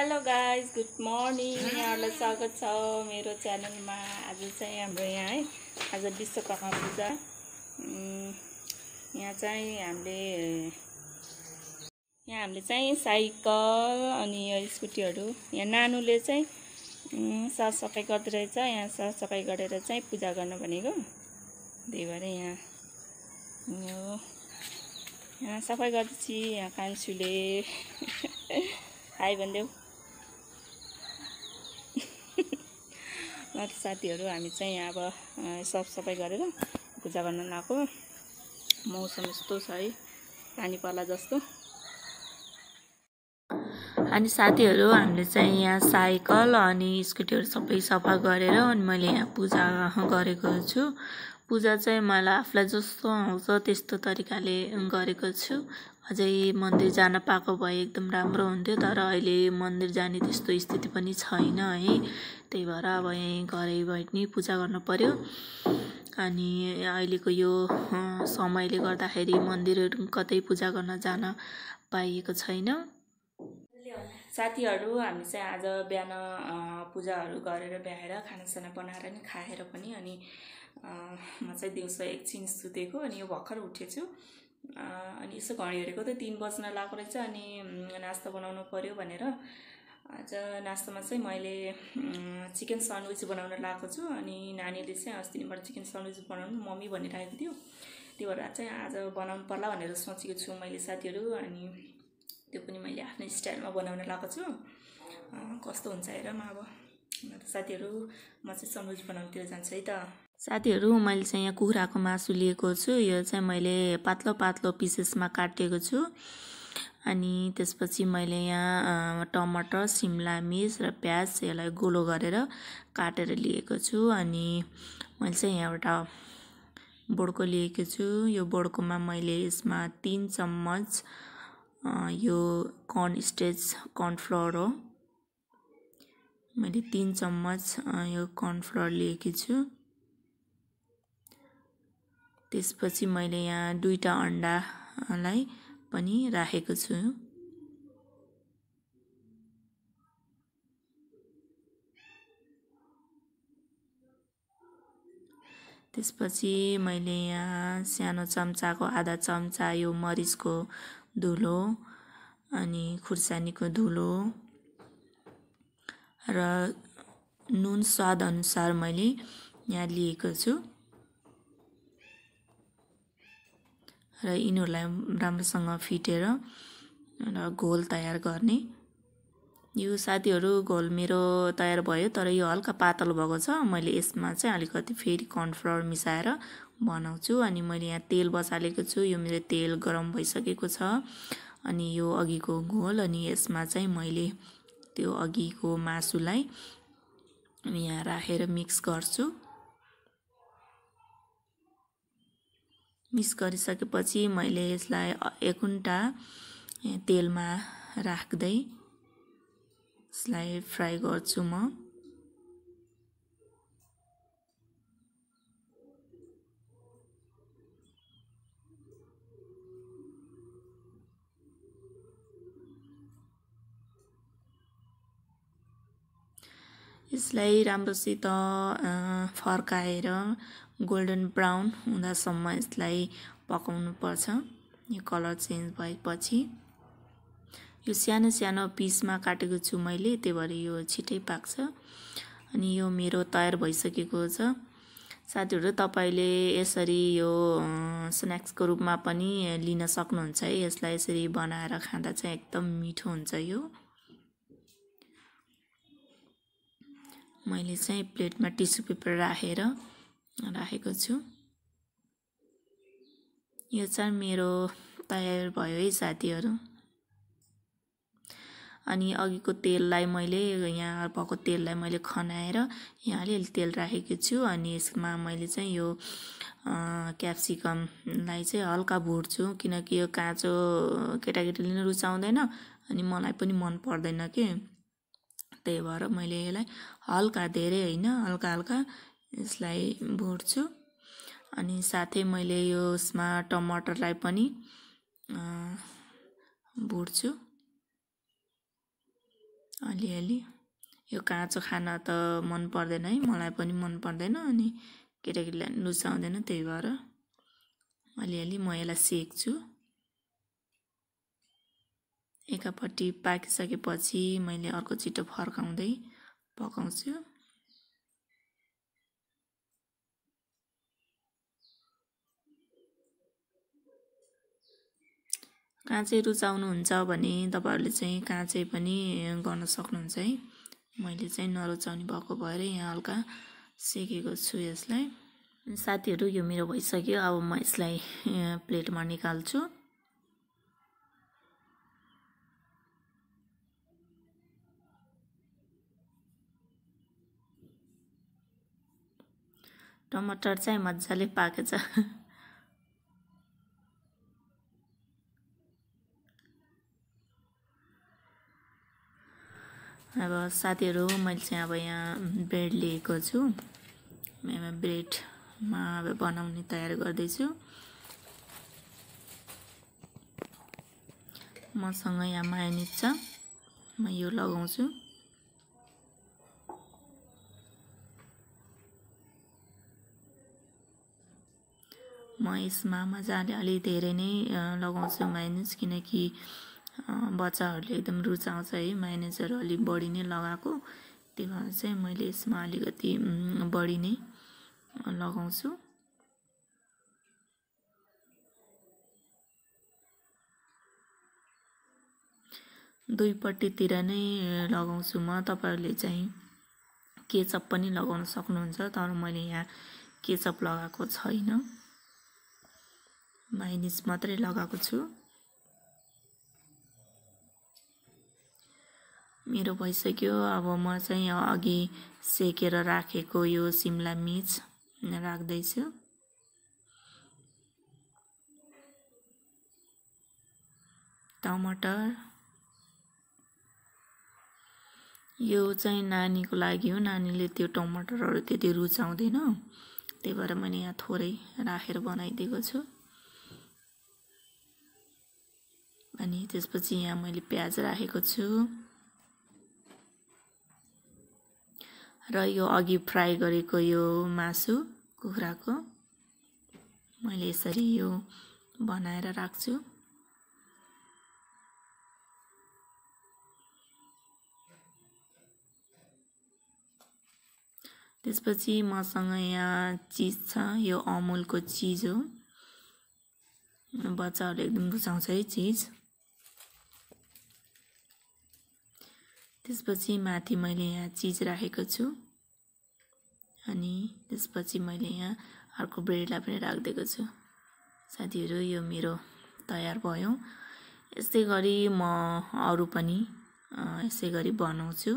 hello guys good morning यहाँहरूलाई स्वागत छ मेरो च्यानलमा आज चाहिँ हाम्रो यहाँ है आज विश्वकर्मा पूजा यहाँ चाहिँ हामीले यहाँ हामीले चाहिँ साइकल अनि यो स्कुटीहरू यहाँ नानुले चाहिँ सरसफाइ गर्दोरहेछ यहाँ सरसफाइ गरेर चाहिँ पूजा गर्नु भनेको त्यही भएर यहाँ यो यहाँ सफाइ गर्दैछु यहाँ कान्छुले हाई भनिदेऊ साथीहरू हामी चाहिँ अब साफसफाइ गरेर पूजा गर्न लगाएको मौसम यस्तो छ है पानी पर्ला जस्तो अनि साथीहरू हामीले चाहिँ यहाँ साइकल अनि स्कुटीहरू सबै सफा गरेर अनि मैले यहाँ पूजा गरेको छु पूजा चाहिँ मलाई आफूलाई जस्तो आउँछ त्यस्तो तरिकाले गरेको छु अझै मन्दिर जान पाएको भए एकदम राम्रो हुन्थ्यो तर अहिले मन्दिर जाने त्यस्तो स्थिति पनि छैन है त्यही भएर अब यहीँ घरै भए पनि पूजा पऱ्यो अनि अहिलेको यो समयले गर्दाखेरि मन्दिरहरू कतै पूजा गर्न जान पाइएको छैन साथीहरू हामी चाहिँ आज बिहान पूजाहरू गरेर भ्याएर खानासाना बनाएर नि खाएर पनि अनि म चाहिँ दिउँसो एकछिन सुतेको अनि यो भर्खर उठेछु अनि यसो घडी हेरेको त तिन बज्न लगाएको रहेछ अनि नास्ता बनाउनु पऱ्यो भनेर आज नास्तामा चाहिँ मैले चिकन सन्डविच बनाउन लगाएको छु अनि नानीले चाहिँ अस्तिबाट चिकन सन्डविच बनाउनु मम्मी भनिरहेको थियो त्यही भएर चाहिँ आज बनाउनु पर्ला भनेर सोचेको छु मैले साथीहरू अनि त्यो पनि मैले आफ्नो स्टाइलमा बनाउन लगाएको छु कस्तो हुन्छ हेरौँ अब साथीहरू म चाहिँ स्यान्डविच बनाउनुतिर जान्छु है त साथीहरू मैले चाहिँ यहाँ कुखुराको मासु लिएको छु यो चाहिँ मैले पातलो पातलो पिसेसमा काटेको छु अनि त्यसपछि मैले यहाँ टमाटर सिमला मिर्च र प्याज यसलाई गोलो गरेर काटेर लिएको छु अनि मैले चाहिँ यहाँ एउटा बोडको लिएको छु यो बोडकोमा मैले यसमा तिन चम्मच यो कर्न स्टेज कर्नफ्लोर हो मैले तिन चम्मच यो कर्नफ्लोर लिएकी छु त्यसपछि मैले यहाँ दुईवटा अन्डालाई पनि राखेको छु त्यसपछि मैले यहाँ सानो चम्चाको आधा चम्चा यो मरिचको धुलो अनि खुर्सानीको धुलो र नुन स्वादअनुसार मैले यहाँ लिएको छु र यिनीहरूलाई राम्रोसँग फिटेर र घोल तयार गर्ने यो साथीहरू घोल मेरो तयार भयो तर यो हल्का पातलो भएको छ मैले यसमा चाहिँ अलिकति फेरि कर्नफ्लावर मिसाएर बनाउँछु अनि मैले यहाँ तेल बसालेको छु यो मेरो तेल गरम भइसकेको छ अनि यो अघिको घोल अनि यसमा चाहिँ मैले त्यो अघिको मासुलाई यहाँ राखेर मिक्स गर्छु मिक्स गरिसकेपछि मैले यसलाई एकुन्टा तेलमा राख्दै यसलाई फ्राई गर्छु म यसलाई राम्रोसित फर्काएर गोल्डन ब्राउन हुँदासम्म यसलाई पकाउनु पर्छ यो कलर चेन्ज भएपछि यो सानो सानो पिसमा काटेको छु मैले त्यही भएर यो छिटै पाक्छ अनि यो मेरो तयार भइसकेको छ साथीहरू तपाईँले यसरी यो स्न्याक्सको रूपमा पनि लिन सक्नुहुन्छ है यसलाई यसरी बनाएर खाँदा चाहिँ एकदम मिठो हुन्छ यो मैले चाहिँ प्लेटमा टिस्यु पेपर राखेर राखेको छु यो चाहिँ मेरो तयार भयो है साथीहरू अनि अघिको तेललाई मैले यहाँ भएको तेललाई मैले खनाएर यहाँ अलिअलि तेल राखेको छु अनि यसमा मैले चाहिँ यो क्याप्सिकमलाई चाहिँ हल्का भुट्छु किनकि यो काँचो केटाकेटीले नै रुचाउँदैन अनि मलाई पनि मन पर्दैन के त्यही भएर मैले यसलाई हल्का धेरै होइन हल्का हल्का यसलाई भुट्छु अनि साथै मैले यो यसमा टमाटरलाई पनि भुट्छु अलिअलि यो काँचो खाना त मन पर्दैन है मलाई पनि मन पर्दैन अनि केटाकेटीलाई रुचाउँदैन त्यही भएर अलिअलि म यसलाई सेक्छु एकापट्टि पाकिसकेपछि मैले अर्को छिटो फर्काउँदै पकाउँछु काँचै रुचाउनुहुन्छ भने तपाईँहरूले चाहिँ काँचै पनि गर्न सक्नुहुन्छ है मैले चाहिँ नरुचाउने भएको भएर यहाँ हल्का सेकेको छु यसलाई साथीहरू यो मेरो भइसक्यो अब म यसलाई प्लेटमा निकाल्छु टमाटर चाहिँ मजाले पाकेछ अब साथीहरू मैले चाहिँ अब यहाँ ब्रेड लिएको छु ब्रेडमा अब बनाउने तयार गर्दैछु मसँग यहाँ मायोनिज छ म यो लगाउँछु म यसमा मजाले अलि धेरै नै लगाउँछु माइनेज किनकि बच्चाहरूले एकदम रुचाउँछ है माइनेजहरू अलिक बढी नै लगाएको त्यही भएर चाहिँ मैले यसमा अलिकति बढी नै लगाउँछु दुईपट्टितिर नै लगाउँछु म तपाईँहरूले चाहिँ केचप पनि लगाउन सक्नुहुन्छ तर मैले यहाँ केचप लगाएको छैन माइनस मात्रै लगाएको छु मेरो भइसक्यो अब म चाहिँ अघि सेकेर राखेको यो सिमला मिर्च राख्दैछु टमाटर यो चाहिँ नानीको लागि हो नानीले त्यो टमाटरहरू त्यति रुचाउँदैन त्यही भएर मैले यहाँ थोरै राखेर बनाइदिएको छु अनि त्यसपछि यहाँ मैले प्याज राखेको छु र यो अघि फ्राई गरेको यो मासु कुखुराको मैले यसरी यो बनाएर राख्छु त्यसपछि मसँग यहाँ चिज छ यो अमुलको चिज हो बच्चाहरूले एकदम रुचाउँछ है चिज त्यसपछि माथि मैले यहाँ चिज राखेको छु अनि त्यसपछि मैले यहाँ अर्को ब्रेडलाई पनि राखिदिएको छु साथीहरू यो मेरो तयार भयो यस्तै गरी म अरू पनि यसै गरी बनाउँछु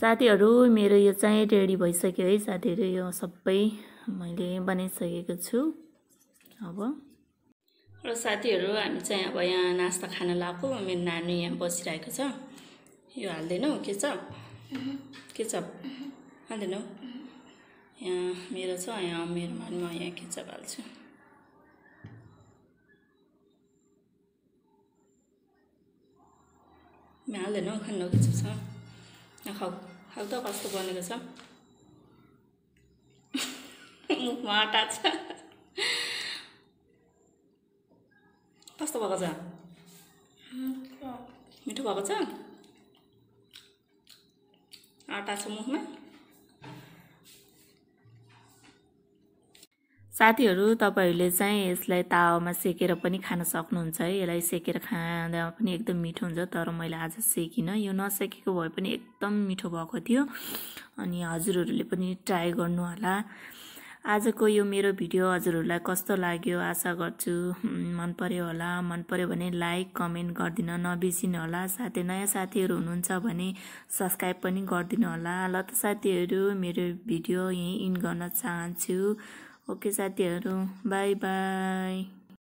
साथीहरू मेरो यो चाहिँ रेडी भइसक्यो है साथीहरू यो सबै मैले बनाइसकेको छु अब र साथीहरू हामी चाहिँ अब यहाँ नास्ता खान लगाएको मेरो नानी यहाँ बसिरहेको छ यो हाल्दैनौ के छ के छ हाल्दैनौ यहाँ मेरो छ यहाँ मेरो म यहाँ केचप हाल्छु हाल्दैनौ खानु केचप छ हल्का कस्तो बनेको छ मुखमा आँटा छ कस्तो भएको छ मिठो भएको छ आँटा छ मुखमा साथीहरू तपाईँहरूले चाहिँ यसलाई तावामा सेकेर पनि खान सक्नुहुन्छ है यसलाई सेकेर खाँदा पनि एकदम मिठो हुन्छ तर मैले आज सेकिनँ यो नसेकेको भए पनि एकदम मिठो भएको थियो अनि हजुरहरूले पनि ट्राई होला आजको यो मेरो भिडियो हजुरहरूलाई कस्तो लाग्यो आशा गर्छु मन पऱ्यो होला मन पऱ्यो भने लाइक कमेन्ट गरिदिन नबिर्सिनु होला साथै नयाँ साथीहरू हुनुहुन्छ भने सब्सक्राइब पनि गरिदिनु होला ल त साथीहरू मेरो भिडियो यहीँ इन गर्न चाहन्छु ओके साथीहरू बाई बाई